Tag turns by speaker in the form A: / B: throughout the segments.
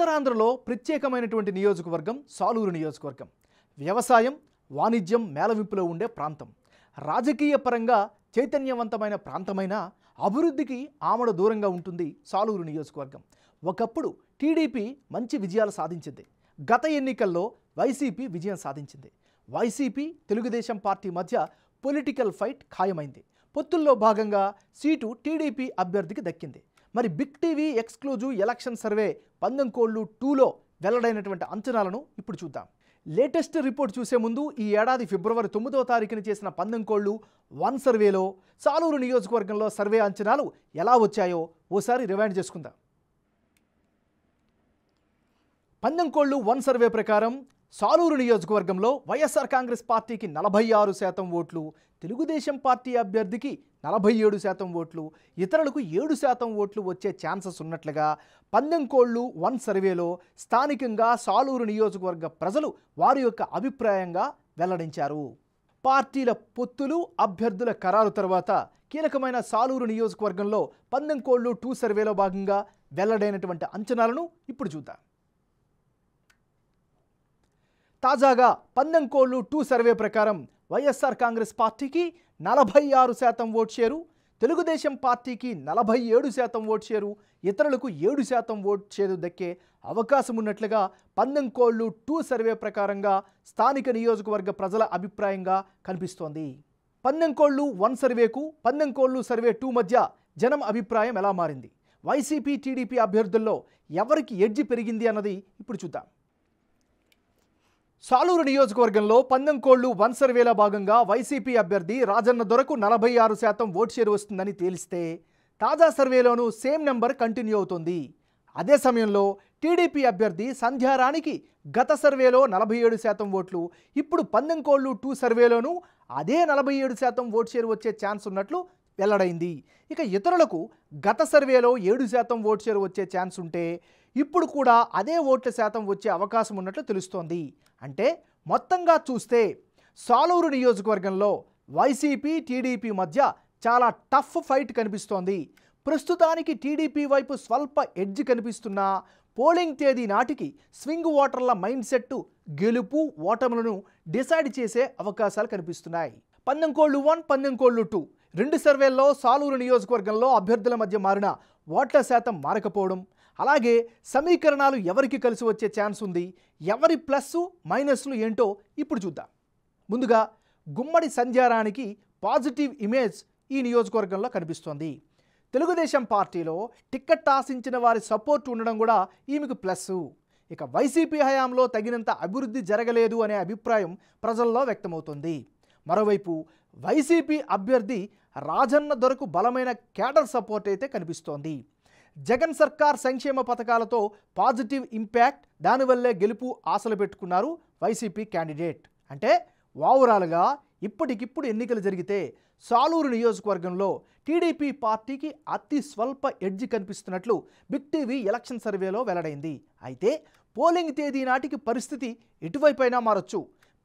A: ఉత్తరాంధ్రలో ప్రత్యేకమైనటువంటి నియోజకవర్గం సాలూరు నియోజకవర్గం వ్యవసాయం వాణిజ్యం మేళవింపులో ఉండే ప్రాంతం రాజకీయ పరంగా చైతన్యవంతమైన ప్రాంతమైన అభివృద్ధికి ఆమడ దూరంగా ఉంటుంది సాలూరు నియోజకవర్గం ఒకప్పుడు టీడీపీ మంచి విజయాలు సాధించింది గత ఎన్నికల్లో వైసీపీ విజయం సాధించింది వైసీపీ తెలుగుదేశం పార్టీ మధ్య పొలిటికల్ ఫైట్ ఖాయమైంది పొత్తుల్లో భాగంగా సీటు టీడీపీ అభ్యర్థికి దక్కింది మరి big TV exclusive election survey పందెం కోళ్లు టూలో వెల్లడైనటువంటి అంచనాలను ఇప్పుడు చూద్దాం లేటెస్ట్ రిపోర్ట్ చూసే ముందు ఈ ఏడాది ఫిబ్రవరి తొమ్మిదవ తారీఖున చేసిన కోళ్లు వన్ సర్వేలో సాలూరు నియోజకవర్గంలో సర్వే అంచనాలు ఎలా వచ్చాయో ఓసారి రివైండ్ చేసుకుందాం కోళ్లు వన్ సర్వే ప్రకారం సాలూరు నియోజకవర్గంలో వైఎస్ఆర్ కాంగ్రెస్ పార్టీకి నలభై ఆరు శాతం ఓట్లు తెలుగుదేశం పార్టీ అభ్యర్థికి నలభై ఏడు శాతం ఓట్లు ఇతరులకు ఏడు శాతం ఓట్లు వచ్చే ఛాన్సెస్ ఉన్నట్లుగా పందెంకోళ్ళు వన్ సర్వేలో స్థానికంగా సాలూరు నియోజకవర్గ ప్రజలు వారి యొక్క అభిప్రాయంగా వెల్లడించారు పార్టీల పొత్తులు అభ్యర్థుల ఖరారు తర్వాత కీలకమైన సాలూరు నియోజకవర్గంలో పందెంకోళ్ళు టూ సర్వేలో భాగంగా వెల్లడైనటువంటి అంచనాలను ఇప్పుడు చూద్దాం తాజాగా పందంకోళ్ళు టూ సర్వే ప్రకారం వైఎస్ఆర్ కాంగ్రెస్ పార్టీకి నలభై ఆరు శాతం ఓటు షేరు తెలుగుదేశం పార్టీకి నలభై ఏడు శాతం ఓటు షేరు ఇతరులకు ఏడు శాతం ఓటు షేరు దక్కే అవకాశం ఉన్నట్లుగా పందంకోళ్ళు టూ సర్వే ప్రకారంగా స్థానిక నియోజకవర్గ ప్రజల అభిప్రాయంగా కనిపిస్తోంది పందంకోళ్ళు వన్ సర్వేకు పందంకోళ్ళు సర్వే టూ మధ్య జనం అభిప్రాయం ఎలా మారింది వైసీపీ టీడీపీ అభ్యర్థుల్లో ఎవరికి ఎడ్జి పెరిగింది అన్నది ఇప్పుడు చూద్దాం సాలూరు నియోజకవర్గంలో పందెం కోళ్లు వన్ సర్వేలో భాగంగా వైసీపీ అభ్యర్థి రాజన్న దొరకు నలభై ఆరు శాతం ఓట్ షేర్ వస్తుందని తేలిస్తే తాజా సర్వేలోనూ సేమ్ నెంబర్ కంటిన్యూ అవుతుంది అదే సమయంలో టీడీపీ అభ్యర్థి సంధ్యారాణికి గత సర్వేలో నలభై ఏడు శాతం ఓట్లు ఇప్పుడు పందెం కోళ్లు టూ సర్వేలోనూ అదే నలభై ఏడు శాతం ఓట్ షేర్ వచ్చే ఛాన్స్ ఉన్నట్లు వెల్లడైంది ఇక ఇతరులకు గత సర్వేలో ఏడు శాతం ఓటు షేర్ వచ్చే ఛాన్స్ ఉంటే ఇప్పుడు కూడా అదే ఓట్ల శాతం వచ్చే అవకాశం ఉన్నట్లు తెలుస్తోంది అంటే మొత్తంగా చూస్తే సాలూరు నియోజకవర్గంలో వైసీపీ టీడీపీ మధ్య చాలా టఫ్ ఫైట్ కనిపిస్తోంది ప్రస్తుతానికి టీడీపీ వైపు స్వల్ప ఎడ్జ్ కనిపిస్తున్నా పోలింగ్ తేదీ నాటికి స్వింగ్ ఓటర్ల మైండ్ సెట్ గెలుపు ఓటములను డిసైడ్ చేసే అవకాశాలు కనిపిస్తున్నాయి పందెం కోళ్ళు వన్ పందెం కోళ్ళు టూ రెండు సర్వేల్లో సాలూరు నియోజకవర్గంలో అభ్యర్థుల మధ్య మారిన ఓట్ల శాతం మారకపోవడం అలాగే సమీకరణాలు ఎవరికి కలిసి వచ్చే ఛాన్స్ ఉంది ఎవరి ప్లస్ మైనస్లు ఏంటో ఇప్పుడు చూద్దాం ముందుగా గుమ్మడి సంధ్యారానికి పాజిటివ్ ఇమేజ్ ఈ నియోజకవర్గంలో కనిపిస్తోంది తెలుగుదేశం పార్టీలో టిక్కెట్ ఆశించిన వారి సపోర్ట్ ఉండడం కూడా ఈమెకు ప్లస్ ఇక వైసీపీ హయాంలో తగినంత అభివృద్ధి జరగలేదు అనే అభిప్రాయం ప్రజల్లో వ్యక్తమవుతోంది మరోవైపు వైసీపీ అభ్యర్థి రాజన్న దొరకు బలమైన క్యాడర్ సపోర్ట్ అయితే కనిపిస్తోంది జగన్ సర్కార్ సంక్షేమ పథకాలతో పాజిటివ్ ఇంపాక్ట్ దానివల్లే గెలుపు ఆశలు పెట్టుకున్నారు వైసీపీ క్యాండిడేట్ అంటే ఓవరాల్గా ఇప్పటికిప్పుడు ఎన్నికలు జరిగితే సాలూరు నియోజకవర్గంలో టీడీపీ పార్టీకి అతి స్వల్ప ఎడ్జి కనిపిస్తున్నట్లు బిగ్ టీవీ ఎలక్షన్ సర్వేలో వెల్లడైంది అయితే పోలింగ్ తేదీ నాటికి పరిస్థితి ఇటువైపైనా మారొచ్చు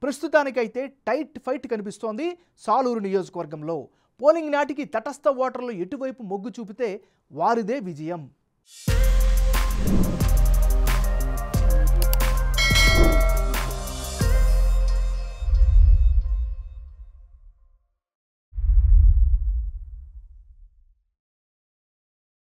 A: ప్రస్తుతానికైతే టైట్ ఫైట్ కనిపిస్తోంది సాలూరు నియోజకవర్గంలో పోలింగ్ నాటికి తటస్థ ఓటర్లు ఎటువైపు మొగ్గు చూపితే వారిదే విజయం